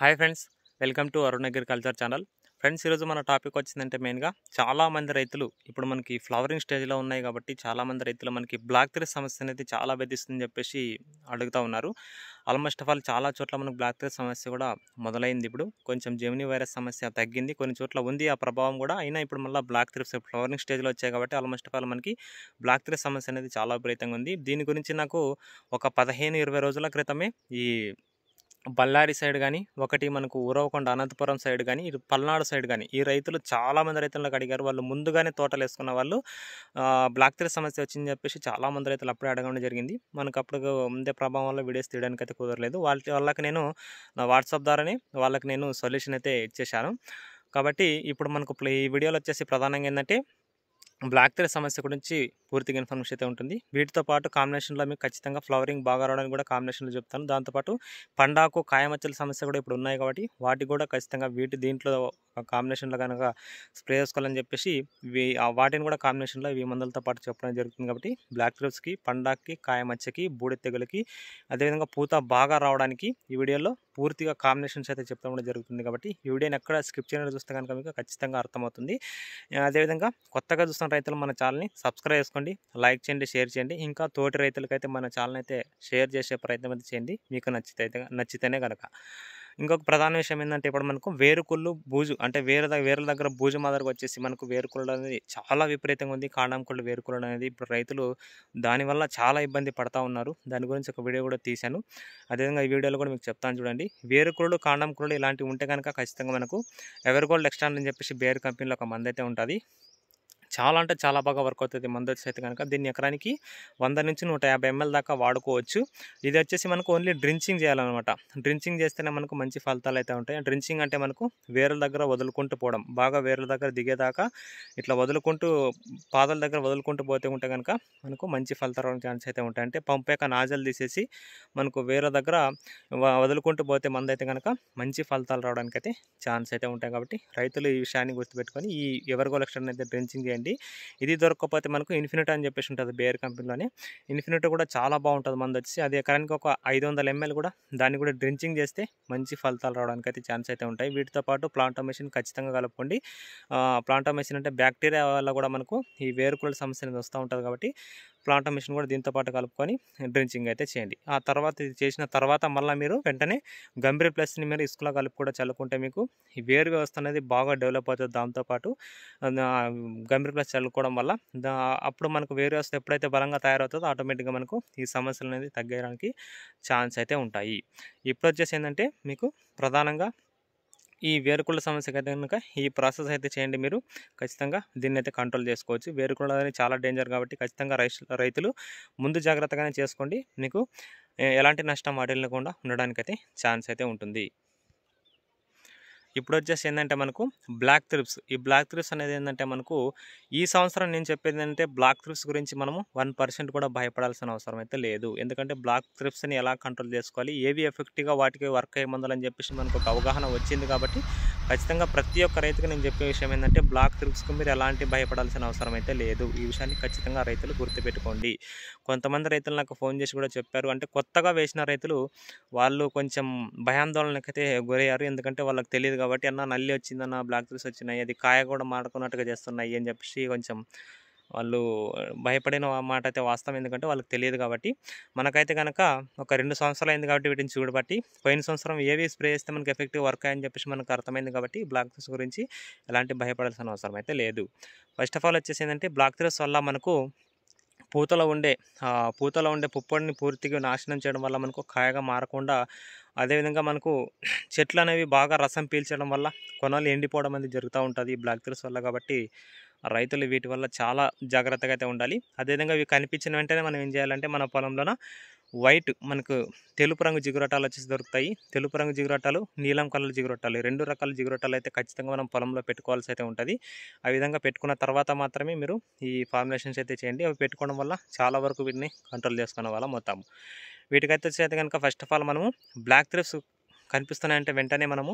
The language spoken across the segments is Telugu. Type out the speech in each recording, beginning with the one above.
hi friends welcome to agriculture channel friends ఈరోజు మన టాపిక్ వచ్చిందంటే మెయిన్గా చాలామంది రైతులు ఇప్పుడు మనకి ఫ్లవరింగ్ స్టేజ్లో ఉన్నాయి కాబట్టి చాలామంది రైతులు మనకి బ్లాక్ త్రెస్ సమస్య అనేది చాలా బెదిస్తుందని చెప్పేసి అడుగుతూ ఉన్నారు ఆల్మోస్ట్ ఆఫ్ ఆల్ చాలా చోట్ల మనకు బ్లాక్ త్రెస్ సమస్య కూడా మొదలైంది ఇప్పుడు కొంచెం జెమినీ వైరస్ సమస్య తగ్గింది కొన్ని చోట్ల ఉంది ఆ ప్రభావం కూడా అయినా ఇప్పుడు మళ్ళీ బ్లాక్ త్రిప్స్ ఫ్లవరింగ్ స్టేజ్లో వచ్చాయి కాబట్టి ఆల్మోస్ట్ ఆఫ్ ఆల్ మనకి బ్లాక్ త్రెస్ సమస్య అనేది చాలా విపరీతంగా ఉంది దీని గురించి నాకు ఒక పదిహేను ఇరవై రోజుల క్రితమే ఈ బళ్ళారి సైడ్ కానీ ఒకటి మనకు ఊరవకొండ అనంతపురం సైడ్ కానీ ఇటు పల్నాడు సైడ్ కానీ ఈ రైతులు చాలామంది రైతులకు అడిగారు వాళ్ళు ముందుగానే తోటలు వేసుకున్న వాళ్ళు బ్లాక్ తెర సమస్య వచ్చిందని చెప్పేసి చాలామంది రైతులు అప్పుడే అడగడం జరిగింది మనకు అప్పుడు ముందే ప్రభావం వల్ల వీడియోస్ తీయడానికి అయితే కుదరలేదు వాళ్ళ వాళ్ళకి నేను నా వాట్సాప్ ద్వారానే వాళ్ళకి నేను సొల్యూషన్ అయితే ఇచ్చేసాను కాబట్టి ఇప్పుడు మనకు ఈ వీడియోలో వచ్చేసి ప్రధానంగా ఏంటంటే బ్లాక్ తెర సమస్య గురించి పూర్తిగా ఇన్ఫర్మేషన్ అయితే ఉంటుంది వీటితో పాటు కాంబినేషన్లో మీకు ఖచ్చితంగా ఫ్లవరింగ్ బాగా రావడానికి కూడా కాంబినేషన్లో చెప్తాను దాంతోపాటు పండాకు కాయమచ్చల సమస్య కూడా ఇప్పుడు ఉన్నాయి కాబట్టి వాటికి కూడా ఖచ్చితంగా వీటి దీంట్లో కాంబినేషన్లో కనుక స్ప్రే చేసుకోవాలని చెప్పేసి వాటిని కూడా కాంబినేషన్లో ఇవి మందులతో పాటు చెప్పడం జరుగుతుంది కాబట్టి బ్లాక్ క్రిప్స్కి పండాకి కాయమచ్చకి బూడి తెగులకి అదేవిధంగా పూత బాగా రావడానికి ఈ వీడియోలో పూర్తిగా కాంబినేషన్స్ అయితే చెప్పడం కూడా జరుగుతుంది కాబట్టి ఈ వీడియోని ఎక్కడ స్కిప్ చేయడం చూస్తే కనుక మీకు ఖచ్చితంగా అర్థమవుతుంది అదేవిధంగా కొత్తగా చూస్తున్న రైతులు మన ఛానల్ని సబ్స్క్రైబ్ చేసుకోండి మర్చిపోకండి లైక్ చేయండి షేర్ చేయండి ఇంకా తోటి రైతులకైతే మన ఛానల్ అయితే షేర్ చేసే ప్రయత్నం అయితే చేయండి మీకు నచ్చితే నచ్చితేనే కనుక ఇంకొక ప్రధాన విషయం ఏంటంటే ఇప్పుడు మనకు వేరుకుళ్ళు బూజు అంటే వేరే దగ్గర వేరే దగ్గర బూజు మాదిరిగా వచ్చేసి మనకు వేరుకుళ్ళు అనేది చాలా విపరీతంగా ఉంది కాడాంకుళ్ళు వేరుకుళ్ళు అనేది ఇప్పుడు రైతులు దానివల్ల చాలా ఇబ్బంది పడతా ఉన్నారు దాని గురించి ఒక వీడియో కూడా తీశాను అదేవిధంగా ఈ వీడియోలో కూడా మీకు చెప్తాను చూడండి వేరుకుళ్ళు కాండంకుళ్ళు ఇలాంటివి ఉంటే కనుక ఖచ్చితంగా మనకు ఎవరిగోల్డ్ ఎక్స్ట్రా అని చెప్పేసి బేర్ కంపెనీలో ఒక మంది అయితే ఉంటుంది చాలా అంటే చాలా బాగా వర్క్ అవుతుంది మందు వచ్చి అయితే కనుక దీన్ని ఎకరానికి వంద నుంచి నూట యాభై ఎంఎల్ దాకా వాడుకోవచ్చు ఇది వచ్చేసి మనకు ఓన్లీ డ్రించింగ్ చేయాలన్నమాట డ్రించింగ్ చేస్తేనే మనకు మంచి ఫలితాలు అయితే ఉంటాయి డ్రించింగ్ అంటే మనకు వేరుల దగ్గర వదులుకుంటూ పోవడం బాగా వేరుల దగ్గర దిగేదాకా ఇట్లా వదులుకుంటూ పాదల దగ్గర వదులుకుంటూ పోతే ఉంటే కనుక మనకు మంచి ఫలితాలు ఛాన్స్ అయితే ఉంటాయి అంటే యొక్క నాజలు తీసేసి మనకు వేర్ల దగ్గర వదులుకుంటూ పోతే మందు అయితే కనుక మంచి ఫలితాలు రావడానికి అయితే ఛాన్స్ అయితే ఉంటాయి కాబట్టి రైతులు ఈ విషయాన్ని గుర్తుపెట్టుకొని ఈ ఎవరిగో లక్షణం అయితే డ్రించింగ్ చేయండి ఉంటుందండి ఇది దొరకకపోతే మనకు ఇన్ఫినిట్ అని చెప్పేసి ఉంటుంది బేర్ కంపెనీలోనే ఇన్ఫినిట్ కూడా చాలా బాగుంటుంది మంది వచ్చి అది ఎకరానికి ఒక ఐదు వందల ఎంఎల్ కూడా దాన్ని కూడా డ్రించింగ్ చేస్తే మంచి ఫలితాలు రావడానికి అయితే ఛాన్స్ అయితే ఉంటాయి వీటితో పాటు ప్లాంటో మెషిన్ ఖచ్చితంగా కలుపుకోండి ప్లాంటో మెషిన్ అంటే బ్యాక్టీరియా వల్ల కూడా మనకు ఈ వేరుకుల సమస్య అనేది వస్తూ ఉంటుంది కాబట్టి ప్లాంటర్ మిషన్ కూడా దీంతో పాటు కలుపుకొని డ్రించింగ్ అయితే చేయండి ఆ తర్వాత ఇది చేసిన తర్వాత మళ్ళీ మీరు వెంటనే గంభీర ప్లస్ని మీరు ఇసుకలో కలుపు కూడా చల్లుకుంటే మీకు ఈ వేరు వ్యవస్థ అనేది బాగా డెవలప్ అవుతుంది దాంతోపాటు గంభీర ప్లస్ చల్లుకోవడం వల్ల అప్పుడు మనకు వేరు వ్యవస్థ ఎప్పుడైతే బలంగా తయారవుతుందో ఆటోమేటిక్గా మనకు ఈ సమస్యలు అనేది తగ్గడానికి ఛాన్స్ అయితే ఉంటాయి ఇప్పుడు వచ్చేసి ఏంటంటే మీకు ప్రధానంగా ఈ వేరుకుళ్ళ సమస్యకి అయితే కనుక ఈ ప్రాసెస్ అయితే చేయండి మీరు ఖచ్చితంగా దీన్ని అయితే కంట్రోల్ చేసుకోవచ్చు వేరుకుళ్ళ అనేది చాలా డేంజర్ కాబట్టి ఖచ్చితంగా రైతులు ముందు జాగ్రత్తగానే చేసుకోండి మీకు ఎలాంటి నష్టం వాటిల్లకుండా ఉండడానికైతే ఛాన్స్ అయితే ఉంటుంది ఇప్పుడు వచ్చేసి ఏంటంటే మనకు బ్లాక్ త్రిప్స్ ఈ బ్లాక్ థ్రిప్స్ అనేది ఏంటంటే మనకు ఈ సంవత్సరం నేను చెప్పేది ఏంటంటే బ్లాక్ థ్రిప్స్ గురించి మనము వన్ పర్సెంట్ కూడా భయపడాల్సిన అవసరం అయితే లేదు ఎందుకంటే బ్లాక్ త్రిప్స్ని ఎలా కంట్రోల్ చేసుకోవాలి ఏవి ఎఫెక్టివ్గా వాటికి వర్క్ అయ్యే ముందని చెప్పేసి మనకు ఒక అవగాహన వచ్చింది కాబట్టి ఖచ్చితంగా ప్రతి ఒక్క రైతుకు నేను చెప్పే విషయం ఏంటంటే బ్లాక్ త్రిప్స్కు మీరు ఎలాంటి భయపడాల్సిన అవసరం అయితే లేదు ఈ విషయాన్ని ఖచ్చితంగా రైతులు గుర్తుపెట్టుకోండి కొంతమంది రైతులు నాకు ఫోన్ చేసి కూడా చెప్పారు అంటే కొత్తగా వేసిన రైతులు వాళ్ళు కొంచెం భయాందోళనకైతే గురయ్యారు ఎందుకంటే వాళ్ళకి తెలియదు కాబట్టి అన్న నల్లి వచ్చిందన్న బ్లాక్ త్రిప్స్ వచ్చినాయి అది కాయ కూడా మాడుకున్నట్టుగా చేస్తున్నాయి అని చెప్పేసి కొంచెం వాళ్ళు భయపడిన మాట అయితే వాస్తవం ఎందుకంటే వాళ్ళకి తెలియదు కాబట్టి మనకైతే కనుక ఒక రెండు సంవత్సరాలు అయింది కాబట్టి వీటిని చూడబట్టి పోయిన సంవత్సరం ఏవి స్ప్రే చేస్తే మనకి ఎఫెక్టివ్ వర్క్ అయ్యని చెప్పేసి మనకు అర్థమైంది కాబట్టి బ్లాక్ థ్రోస్ గురించి ఎలాంటి భయపడాల్సిన అవసరం అయితే లేదు ఫస్ట్ ఆఫ్ ఆల్ వచ్చేసి ఏంటంటే బ్లాక్ థ్రోస్ వల్ల మనకు పూతలో ఉండే పూతలో ఉండే పుప్పొడిని పూర్తిగా నాశనం చేయడం వల్ల మనకు కాయగా మారకుండా అదేవిధంగా మనకు చెట్లు అనేవి బాగా రసం పీల్చడం వల్ల కొనాలి ఎండిపోవడం అనేది జరుగుతూ ఉంటుంది ఈ బ్లాక్ థ్రెస్ వల్ల కాబట్టి రైతులు వీటి వల్ల చాలా జాగ్రత్తగా అయితే ఉండాలి అదేవిధంగా ఇవి కనిపించిన వెంటనే మనం ఏం చేయాలంటే మన పొలంలోన వైట్ మనకు తెలుపు రంగు జిగురటాలు వచ్చేసి దొరుకుతాయి తెలుపు రంగు జిగురటాలు నీలం కలర్ జిగురటాలు రెండు రకాల జిగురటాలు అయితే ఖచ్చితంగా మనం పొలంలో పెట్టుకోవాల్సి అయితే ఉంటుంది ఆ విధంగా పెట్టుకున్న తర్వాత మాత్రమే మీరు ఈ ఫార్ములేషన్స్ అయితే చేయండి అవి పెట్టుకోవడం వల్ల చాలా వరకు వీటిని కంట్రోల్ చేసుకునే వాళ్ళం మొత్తం వీటికైతే వచ్చేది కనుక ఫస్ట్ ఆఫ్ ఆల్ మనము బ్లాక్ థ్రిప్స్ కనిపిస్తున్నాయంటే వెంటనే మనము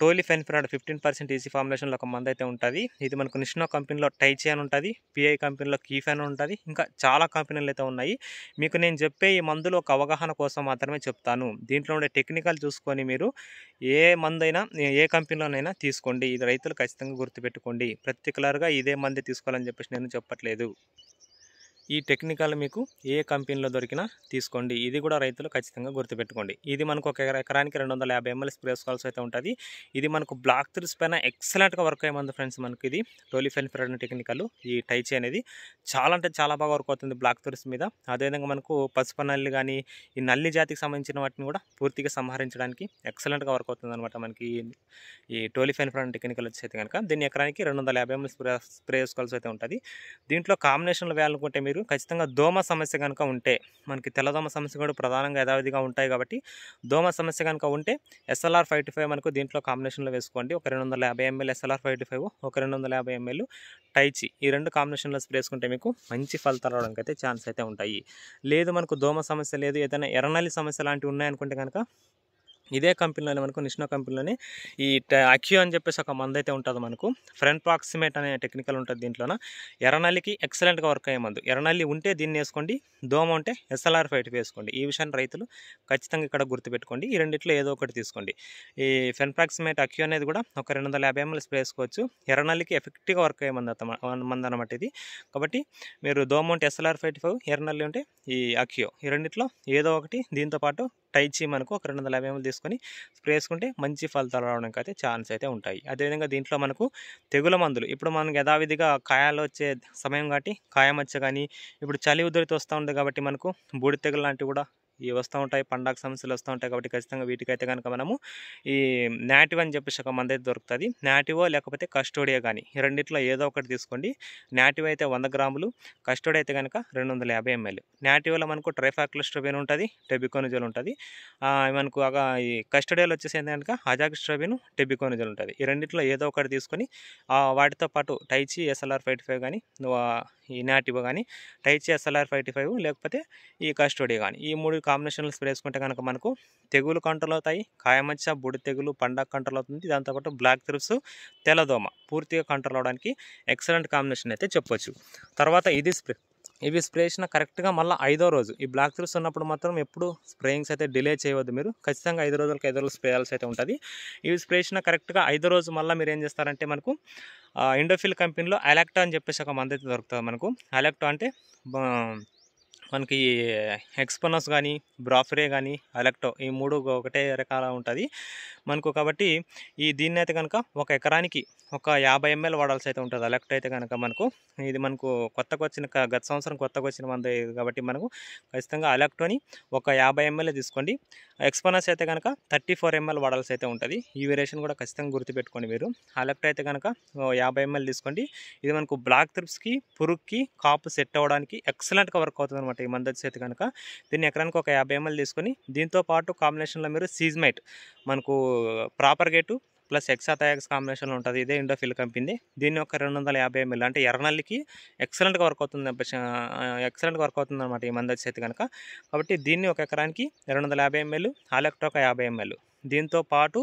tolfenpyrad fifteen percent EC ఫార్ములేషన్లో ఒక మంది అయితే ఉంటుంది ఇది మనకు నిష్ణో కంపెనీలో టైచి అని ఉంటుంది పిఐ కంపెనీలో కీ ఫ్యాన్ ఉంటుంది ఇంకా చాలా కంపెనీలు అయితే ఉన్నాయి మీకు నేను చెప్పే ఈ మందులు ఒక అవగాహన కోసం మాత్రమే చెప్తాను దీంట్లో ఉండే టెక్నికల్ చూసుకొని మీరు ఏ మందైనా ఏ కంపెనీలోనైనా తీసుకోండి ఇది రైతులు ఖచ్చితంగా గుర్తుపెట్టుకోండి పర్టికులర్గా ఇదే మంది తీసుకోవాలని చెప్పేసి నేను చెప్పట్లేదు ఈ టెక్నికల్ మీకు ఏ కంపెనీలో దొరికినా తీసుకోండి ఇది కూడా రైతులు ఖచ్చితంగా గుర్తుపెట్టుకోండి ఇది మనకు ఒక ఎకరానికి రెండు వందల యాభై ఎంఎల్ స్ప్రే వేసుకోవాల్సి అయితే ఉంటుంది ఇది మనకు బ్లాక్ త్రిస్ పైన ఎక్సలెంట్గా వర్క్ అయ్యేమంది ఫ్రెండ్స్ మనకి ఇది టోలిఫెన్ ఫ్రెండ్ టెక్నికల్ ఈ టైచ్ అనేది చాలా అంటే చాలా బాగా వర్క్ అవుతుంది బ్లాక్ త్రిస్ మీద అదేవిధంగా మనకు పసుపు నల్లి కానీ ఈ నల్లి జాతికి సంబంధించిన వాటిని కూడా పూర్తిగా సంహరించడానికి ఎక్సలెంట్గా వర్క్ అవుతుంది అనమాట మనకి ఈ టోలిఫెన్ ఫ్రెండ్ టెక్నికల్ వచ్చేది కనుక దీన్ని ఎకరానికి రెండు వందల యాభై ఎంఎల్ స్ప్రే స్ప్రే చేసుకోవాల్సి అయితే ఉంటుంది దీంట్లో కాంబినేషన్లు వేయాలనుకుంటే మీరు ఖచ్చితంగా దోమ సమస్య కనుక ఉంటే మనకి తెల్లదోమ సమస్య కూడా ప్రధానంగా యథావిధిగా ఉంటాయి కాబట్టి దోమ సమస్య కనుక ఉంటే ఎస్ఎల్ఆర్ ఫైవ్ టు ఫైవ్ మనకు దీంట్లో కాంబినేషన్లో వేసుకోండి ఒక రెండు వందల యాభై ml SLR five two five ఒక రెండు వందల యాభై ఎంఎల్ టైచి ఈ రెండు కాంబినేషన్లో స్ప్రే వేసుకుంటే మీకు మంచి ఫలితాలు రావడానికి అయితే ఛాన్స్ అయితే ఉంటాయి లేదు మనకు దోమ సమస్య లేదు ఏదైనా ఎర్రనల్లి సమస్య లాంటివి ఉన్నాయనుకుంటే కనుక ఇదే కంపెనీలోనే మనకు నిష్ణో కంపెనీలోని ఈ అక్యూ అని చెప్పేసి ఒక మందు అయితే ఉంటుంది మనకు ఫ్రంట్ ప్రాక్సిమేట్ అనే టెక్నికల్ ఉంటుంది దీంట్లోన ఎర్రనల్లికి ఎక్సలెంట్గా వర్క్ అయ్యే మందు ఎర్రనల్లి ఉంటే దీన్ని వేసుకోండి దోమ ఉంటే ఎస్ఎల్ఆర్ ఫైట్ వేసుకోండి ఈ విషయాన్ని రైతులు ఖచ్చితంగా ఇక్కడ గుర్తుపెట్టుకోండి ఈ రెండిట్లో ఏదో ఒకటి తీసుకోండి ఈ ప్రాక్సిమేట్ అక్యూ అనేది కూడా ఒక రెండు వందల యాభై ఎంఎల్ స్ప్రే వేసుకోవచ్చు ఎర్రనల్లికి ఎఫెక్టివ్గా వర్క్ అయ్యే మందు మంది అనమాట ఇది కాబట్టి మీరు దోమ ఉంటే ఎస్ఎల్ఆర్ ఫైట్ ఫైవ్ ఎర్రనల్లి ఉంటే ఈ అక్యూ ఈ రెండిట్లో ఏదో ఒకటి దీంతోపాటు టైచి మనకు ఒక రెండు వందల యాభై ఎంఎల్ తీసుకొని స్ప్రే వేసుకుంటే మంచి ఫలితాలు రావడానికి అయితే ఛాన్స్ అయితే ఉంటాయి అదేవిధంగా దీంట్లో మనకు తెగుల మందులు ఇప్పుడు మనకు యథావిధిగా కాయాలు వచ్చే సమయం కాబట్టి కాయమచ్చ కానీ ఇప్పుడు చలి ఉదరితో వస్తూ ఉంది కాబట్టి మనకు బూడి తెగులు లాంటివి కూడా ఇవి వస్తూ ఉంటాయి పండగ సమస్యలు వస్తూ ఉంటాయి కాబట్టి ఖచ్చితంగా వీటికైతే కనుక మనము ఈ నాటివ్ అని చెప్పేసి ఒక మంది అయితే దొరుకుతుంది నాటివో లేకపోతే కస్టోడియో కానీ రెండిట్లో ఏదో ఒకటి తీసుకోండి నాటివ్ అయితే వంద గ్రాములు కస్టోడియో అయితే కనుక రెండు వందల యాభై ఎంఎల్ నాటివ్లో మనకు ట్రైఫాక్లోస్ట్రోబిన్ ఉంటుంది టెబికోనిజోల్ ఉంటుంది మనకు ఈ కస్టోడియోలో వచ్చేసి కనుక అజాగిస్ట్రోబిన్ టెబికోనిజోల్ ఉంటుంది ఈ రెండింటిలో ఏదో ఒకటి తీసుకొని వాటితో పాటు టైచి ఎస్ఎల్ఆర్ ఫైవ్ ఫైవ్ కానీ ఈ నాటివో కానీ టైచి ఎస్ఎల్ఆర్ ఫైవ్ లేకపోతే ఈ కస్టోడియో కానీ ఈ మూడు కాంబినేషన్లు స్ప్రే చేసుకుంటే కనుక మనకు తెగులు కంట్రోల్ అవుతాయి కాయమచ్చ బుడి తెగులు పండగ కంట్రోల్ అవుతుంది దాంతోపాటు బ్లాక్ త్రిప్స్ తెల్లదోమ పూర్తిగా కంట్రోల్ అవడానికి ఎక్సలెంట్ కాంబినేషన్ అయితే చెప్పొచ్చు తర్వాత ఇది స్ప్రే ఇవి స్ప్రే చేసిన కరెక్ట్గా మళ్ళీ ఐదో రోజు ఈ బ్లాక్ త్రిప్స్ ఉన్నప్పుడు మాత్రం ఎప్పుడు స్ప్రేయింగ్స్ అయితే డిలే చేయవద్దు మీరు ఖచ్చితంగా ఐదు రోజులకి ఐదు రోజులు స్ప్రే అయితే ఉంటుంది ఇవి స్ప్రే చేసిన కరెక్ట్గా ఐదో రోజు మళ్ళీ మీరు ఏం చేస్తారంటే మనకు ఇండోఫిల్ కంపెనీలో అలెక్టో అని చెప్పేసి ఒక మంది అయితే దొరుకుతుంది మనకు అలెక్టా అంటే మనకి ఎక్స్పోనస్ కానీ బ్రాఫరే కానీ అలెక్టో ఈ మూడు ఒకటే రకాల ఉంటుంది మనకు కాబట్టి ఈ దీన్ని అయితే కనుక ఒక ఎకరానికి ఒక యాభై ఎంఎల్ వాడాల్సి అయితే ఉంటుంది అలెక్టో అయితే కనుక మనకు ఇది మనకు కొత్తగా వచ్చిన గత సంవత్సరం కొత్తగా వచ్చిన మంది కాబట్టి మనకు ఖచ్చితంగా అలెక్టోని ఒక యాభై ఎంఎల్ తీసుకోండి ఎక్స్పోనస్ అయితే కనుక థర్టీ ఫోర్ ఎంఎల్ వాడాల్సి అయితే ఉంటుంది ఈ వేరియేషన్ కూడా ఖచ్చితంగా గుర్తుపెట్టుకోండి మీరు అలెక్టో అయితే కనుక యాభై ఎంఎల్ తీసుకోండి ఇది మనకు బ్లాక్ త్రిప్స్కి పురుగుకి కాపు సెట్ అవ్వడానికి ఎక్సలెంట్గా వర్క్ అవుతుంది అనమాట ఈ మందు వచ్చేది కనుక దీన్ని ఎకరానికి ఒక యాభై ఎంఎల్ తీసుకొని దీంతో పాటు కాంబినేషన్లో మీరు సీజ్మైట్ మనకు propargite plus hexythiazox కాంబినేషన్లో ఉంటుంది ఇదే ఇండోఫిల్ కంపెనీ దీన్ని ఒక రెండు వందల యాభై ఎంఎల్ అంటే ఎర్రనల్లికి ఎక్సలెంట్గా వర్క్ అవుతుంది ఎక్సలెంట్గా వర్క్ అవుతుంది అనమాట ఈ మంది వచ్చేది కనుక కాబట్టి దీన్ని ఒక ఎకరానికి రెండు వందల యాభై ఎంఎల్ ఆలెక్టో ఒక యాభై ఎంఎల్ దీంతో పాటు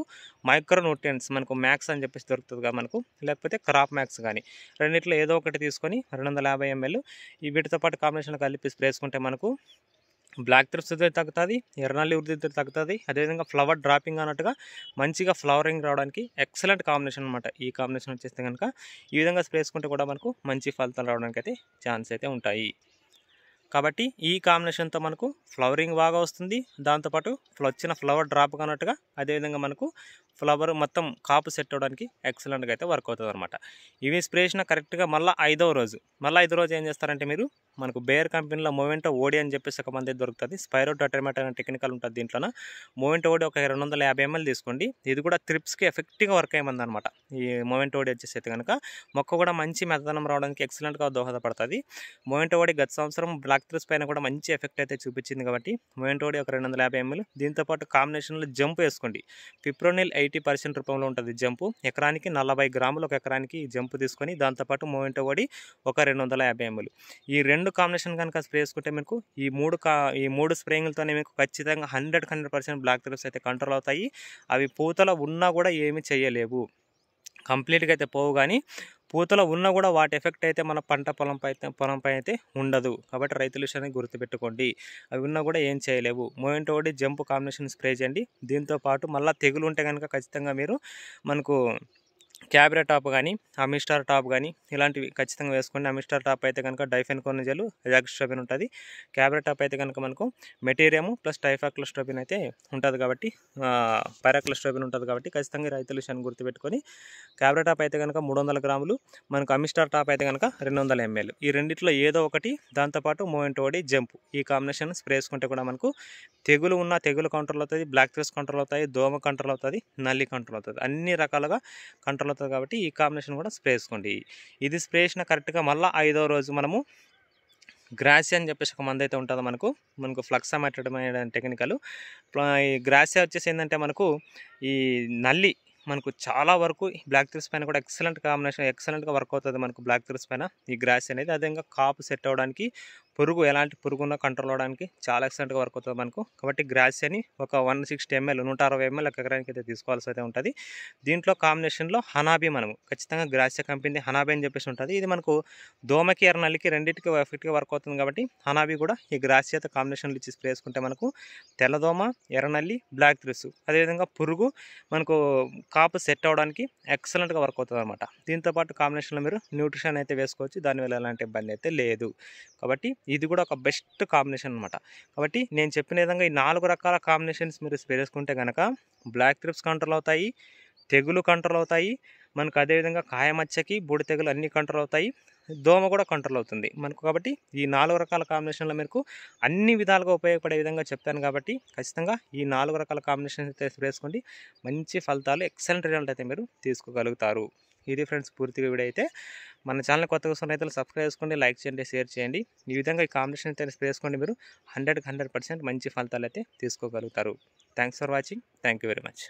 మైక్రో న్యూట్రియన్స్ మనకు మ్యాక్స్ అని చెప్పేసి దొరుకుతుందిగా మనకు లేకపోతే క్రాప్ మ్యాక్స్ కానీ రెండిట్లో ఏదో ఒకటి తీసుకొని రెండు వందల యాభై ఎంఎల్ ఈ వీటితో పాటు కాంబినేషన్ కలిపి స్ప్రేసుకుంటే మనకు బ్లాక్ త్రిప్స్ దగ్గర తగ్గుతుంది ఎర్రనల్లి ఉధృతి తగ్గుతుంది అదేవిధంగా ఫ్లవర్ డ్రాపింగ్ అన్నట్టుగా మంచిగా ఫ్లవరింగ్ రావడానికి ఎక్సలెంట్ కాంబినేషన్ అనమాట ఈ కాంబినేషన్ వచ్చేస్తే కనుక ఈ విధంగా స్ప్రేసుకుంటే కూడా మనకు మంచి ఫలితాలు రావడానికి అయితే ఛాన్స్ అయితే ఉంటాయి కాబట్టి ఈ కాంబినేషన్తో మనకు ఫ్లవరింగ్ బాగా వస్తుంది దాంతోపాటు వచ్చిన ఫ్లవర్ డ్రాప్ కానట్టుగా అదేవిధంగా మనకు ఫ్లవర్ మొత్తం కాపు సెట్ అవ్వడానికి ఎక్సలెంట్గా అయితే వర్క్ అవుతుంది అనమాట ఇవి స్ప్రే చేసిన కరెక్ట్గా మళ్ళీ ఐదవ రోజు మళ్ళీ ఐదో రోజు ఏం చేస్తారంటే మీరు మనకు బేర్ కంపెనీలో మూమెంటో ఓడి అని చెప్పేసి ఒక మంది దొరుకుతుంది స్పైరో డటర్మేట్ అనే టెక్నికల్ ఉంటుంది దీంట్లోన మూమెంటో ఓడి ఒక రెండు వందల యాభై ఎంఎల్ తీసుకోండి ఇది కూడా త్రిప్స్కి ఎఫెక్టివ్గా వర్క్ అయ్యింది అనమాట ఈ మూమెంటో ఓడి వచ్చేసి కనుక మొక్క కూడా మంచి మెదనం రావడానికి ఎక్సలెంట్గా దోహదపడుతుంది మూమెంటో ఓడి గత సంవత్సరం బ్లాక్ యాక్ట్రెస్ పైన కూడా మంచి ఎఫెక్ట్ అయితే చూపించింది కాబట్టి మొమెంటోడి ఒక రెండు వందల యాభై ఎంఎల్ దీంతోపాటు కాంబినేషన్లో జంప్ వేసుకోండి పిప్రోనిల్ ఎయిటీ పర్సెంట్ రూపంలో ఉంటుంది జంపు ఎకరానికి నలభై గ్రాములు ఒక ఎకరానికి జంపు తీసుకొని దాంతోపాటు మొమెంటోడి ఒక రెండు వందల యాభై ఎంఎల్ ఈ రెండు కాంబినేషన్ కనుక స్ప్రే చేసుకుంటే మీకు ఈ మూడు కా ఈ మూడు స్ప్రేయింగ్లతోనే మీకు ఖచ్చితంగా hundred hundred percent black thrips అయితే కంట్రోల్ అవుతాయి అవి పూతలో ఉన్నా కూడా ఏమీ చేయలేవు కంప్లీట్గా అయితే పోవు కానీ పూతలో ఉన్నా కూడా వాటి ఎఫెక్ట్ అయితే మన పంట పొలంపై అయితే పొలంపై అయితే ఉండదు కాబట్టి రైతుల విషయాన్ని గుర్తుపెట్టుకోండి అవి ఉన్నా కూడా ఏం చేయలేవు మోయింట్ ఒకటి జంపు కాంబినేషన్ స్ప్రే చేయండి దీంతోపాటు మళ్ళీ తెగులు ఉంటే కనుక ఖచ్చితంగా మీరు మనకు క్యాబ్రే టాప్ కానీ అమిస్టార్ టాప్ కానీ ఇలాంటివి ఖచ్చితంగా వేసుకోండి అమిస్టార్ టాప్ అయితే కనుక డైఫెన్ కొనజలు జాగ్రస్ట్రోపిన్ ఉంటుంది క్యాబ్రే టాప్ అయితే కనుక మనకు మెటీరియము ప్లస్ టైఫాక్లస్ట్రోపిన్ అయితే ఉంటుంది కాబట్టి పైరాక్లస్ట్రోపిన్ ఉంటుంది కాబట్టి ఖచ్చితంగా రైతుల విషయాన్ని గుర్తుపెట్టుకొని క్యాబ్రే టాప్ అయితే కనుక మూడు గ్రాములు మనకు అమిస్టార్ టాప్ అయితే కనుక రెండు వందల ఎంఎల్ ఈ రెండిట్లో ఏదో ఒకటి దాంతోపాటు మోమెంట్ ఒకటి జంపు ఈ కాంబినేషన్ స్ప్రే వేసుకుంటే కూడా మనకు తెగులు ఉన్న తెగులు కంట్రోల్ అవుతుంది బ్లాక్ ఫేస్ కంట్రోల్ అవుతాయి దోమ కంట్రోల్ అవుతుంది నల్లి కంట్రోల్ అవుతుంది అన్ని రకాలుగా కంట్రోల్ అవుతుంది కాబట్టి ఈ కాంబినేషన్ కూడా స్ప్రే చేసుకోండి ఇది స్ప్రే చేసిన కరెక్ట్గా మళ్ళీ ఐదో రోజు మనము గ్రాసి అని చెప్పేసి ఒక మంది అయితే ఉంటుందో మనకు మనకు ఫ్లక్స్ అనే టెక్నికల్ ఈ గ్రాసియా వచ్చేసి ఏంటంటే మనకు ఈ నల్లి మనకు చాలా వరకు బ్లాక్ త్రిప్స్ పైన కూడా ఎక్సలెంట్ కాంబినేషన్ ఎక్సలెంట్గా వర్క్ అవుతుంది మనకు బ్లాక్ త్రిప్స్ పైన ఈ గ్రాస్ అనేది అదేవిధంగా కాపు సెట్ అవడానికి పురుగు ఎలాంటి ఉన్నా కంట్రోల్ అవడానికి చాలా ఎక్సలెంట్గా వర్క్ అవుతుంది మనకు కాబట్టి అని ఒక వన్ సిక్స్టీ ఎంఎల్ నూట అరవై ఎంఎల్ ఒక ఎకరానికి అయితే తీసుకోవాల్సి అయితే ఉంటుంది దీంట్లో కాంబినేషన్లో హనాబి మనము ఖచ్చితంగా గ్రాసియా కంపెనీ హనాబి అని చెప్పేసి ఉంటుంది ఇది మనకు దోమకి ఎర్నలికి రెండింటికి ఎఫెక్ట్గా వర్క్ అవుతుంది కాబట్టి హనాబి కూడా ఈ గ్రాసియాతో కాంబినేషన్లు ఇచ్చి స్ప్రే చేసుకుంటే మనకు తెల్లదోమ ఎర్రనల్లి బ్లాక్ త్రిస్ అదేవిధంగా పురుగు మనకు కాపు సెట్ అవడానికి ఎక్సలెంట్గా వర్క్ అవుతుంది అనమాట దీంతోపాటు కాంబినేషన్లో మీరు న్యూట్రిషన్ అయితే వేసుకోవచ్చు దానివల్ల ఎలాంటి ఇబ్బంది అయితే లేదు కాబట్టి ఇది కూడా ఒక బెస్ట్ కాంబినేషన్ అనమాట కాబట్టి నేను చెప్పిన విధంగా ఈ నాలుగు రకాల కాంబినేషన్స్ మీరు స్ప్రే చేసుకుంటే కనుక బ్లాక్ త్రిప్స్ కంట్రోల్ అవుతాయి తెగులు కంట్రోల్ అవుతాయి మనకు అదేవిధంగా కాయమచ్చకి బూడి తెగులు అన్నీ కంట్రోల్ అవుతాయి దోమ కూడా కంట్రోల్ అవుతుంది మనకు కాబట్టి ఈ నాలుగు రకాల కాంబినేషన్లో మీకు అన్ని విధాలుగా ఉపయోగపడే విధంగా చెప్తాను కాబట్టి ఖచ్చితంగా ఈ నాలుగు రకాల కాంబినేషన్స్ అయితే వేసుకోండి మంచి ఫలితాలు ఎక్సలెంట్ రిజల్ట్ అయితే మీరు తీసుకోగలుగుతారు ఇది ఫ్రెండ్స్ పూర్తిగా వీడియో అయితే మన ఛానల్ కొత్త కోసం అయితే సబ్స్క్రైబ్ చేసుకోండి లైక్ చేయండి షేర్ చేయండి ఈ విధంగా ఈ కాంబినేషన్ అయితే వేసుకోండి మీరు హండ్రెడ్కి హండ్రెడ్ మంచి ఫలితాలు అయితే తీసుకోగలుగుతారు thanks for watching thank very much